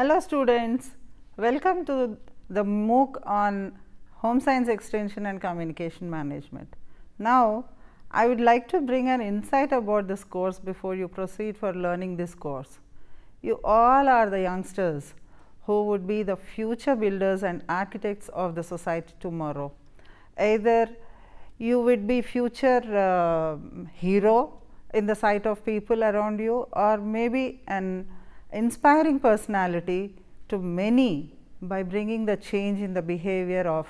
Hello students, welcome to the MOOC on Home Science Extension and Communication Management. Now, I would like to bring an insight about this course before you proceed for learning this course. You all are the youngsters who would be the future builders and architects of the society tomorrow. Either you would be future uh, hero in the sight of people around you or maybe an inspiring personality to many by bringing the change in the behavior of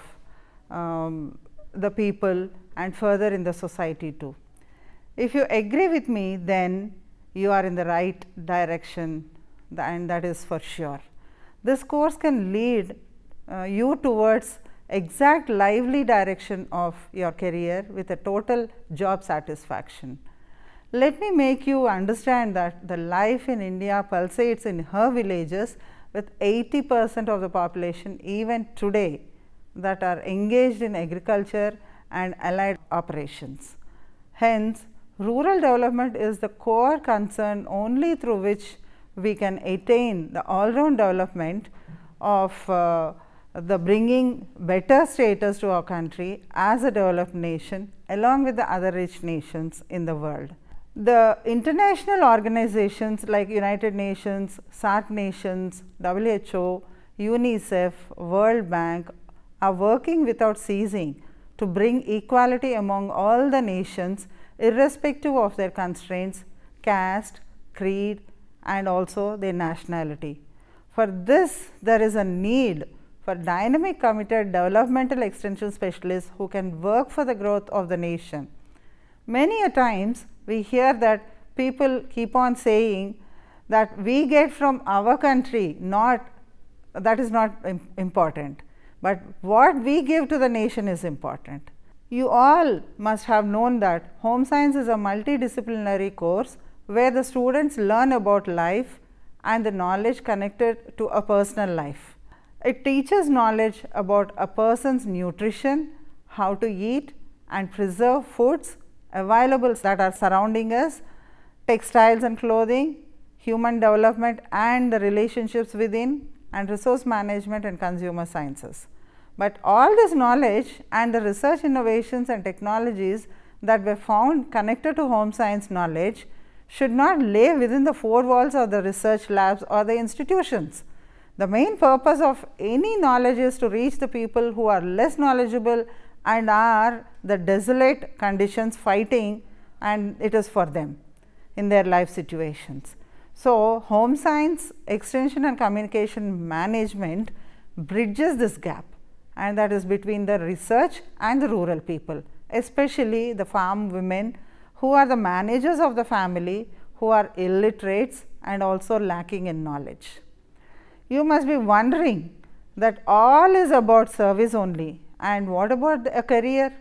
um, the people and further in the society too. If you agree with me, then you are in the right direction and that is for sure. This course can lead uh, you towards exact lively direction of your career with a total job satisfaction. Let me make you understand that the life in India pulsates in her villages with 80 percent of the population even today that are engaged in agriculture and allied operations. Hence, rural development is the core concern only through which we can attain the all-round development of uh, the bringing better status to our country as a developed nation along with the other rich nations in the world the international organizations like United Nations, SAC nations, WHO, UNICEF, World Bank are working without ceasing to bring equality among all the nations irrespective of their constraints, caste, creed and also their nationality. For this, there is a need for dynamic committed developmental extension specialists who can work for the growth of the nation. Many a times we hear that people keep on saying that we get from our country not that is not important, but what we give to the nation is important. You all must have known that home science is a multidisciplinary course where the students learn about life and the knowledge connected to a personal life. It teaches knowledge about a person's nutrition, how to eat and preserve foods availables that are surrounding us, textiles and clothing, human development and the relationships within and resource management and consumer sciences. But all this knowledge and the research innovations and technologies that were found connected to home science knowledge should not lay within the four walls of the research labs or the institutions. The main purpose of any knowledge is to reach the people who are less knowledgeable and are the desolate conditions fighting and it is for them in their life situations. So, home science extension and communication management bridges this gap and that is between the research and the rural people especially the farm women who are the managers of the family who are illiterates and also lacking in knowledge. You must be wondering that all is about service only and what about a career?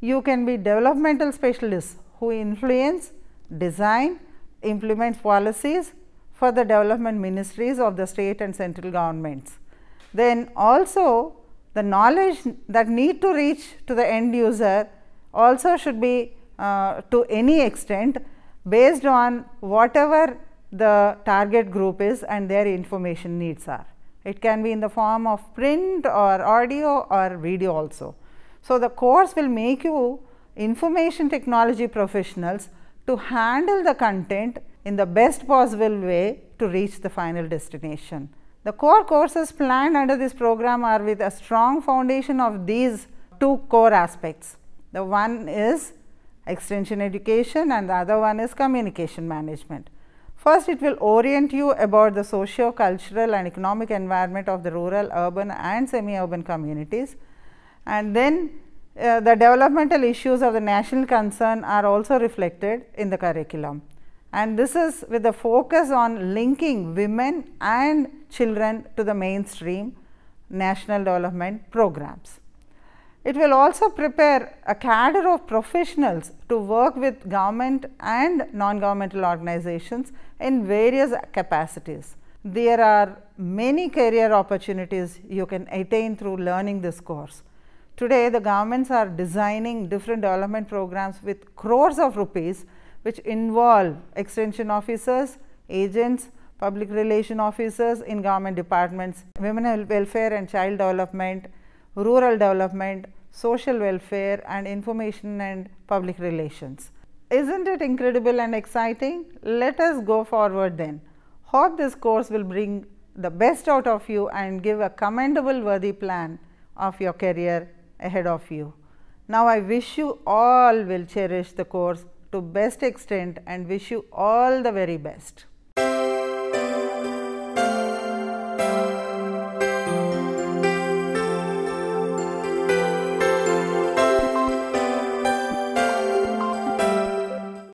You can be developmental specialists who influence, design, implement policies for the development ministries of the state and central governments. Then also the knowledge that need to reach to the end user also should be uh, to any extent based on whatever the target group is and their information needs are. It can be in the form of print or audio or video also. So, the course will make you information technology professionals to handle the content in the best possible way to reach the final destination. The core courses planned under this program are with a strong foundation of these two core aspects. The one is extension education and the other one is communication management. First, it will orient you about the socio-cultural and economic environment of the rural, urban and semi-urban communities. And then uh, the developmental issues of the national concern are also reflected in the curriculum. And this is with the focus on linking women and children to the mainstream national development programs. It will also prepare a cadre of professionals to work with government and non-governmental organizations in various capacities. There are many career opportunities you can attain through learning this course. Today, the governments are designing different development programs with crores of rupees which involve extension officers, agents, public relation officers in government departments, women welfare and child development, rural development, social welfare and information and public relations. Isn't it incredible and exciting? Let us go forward then. Hope this course will bring the best out of you and give a commendable worthy plan of your career ahead of you. Now, I wish you all will cherish the course to best extent and wish you all the very best.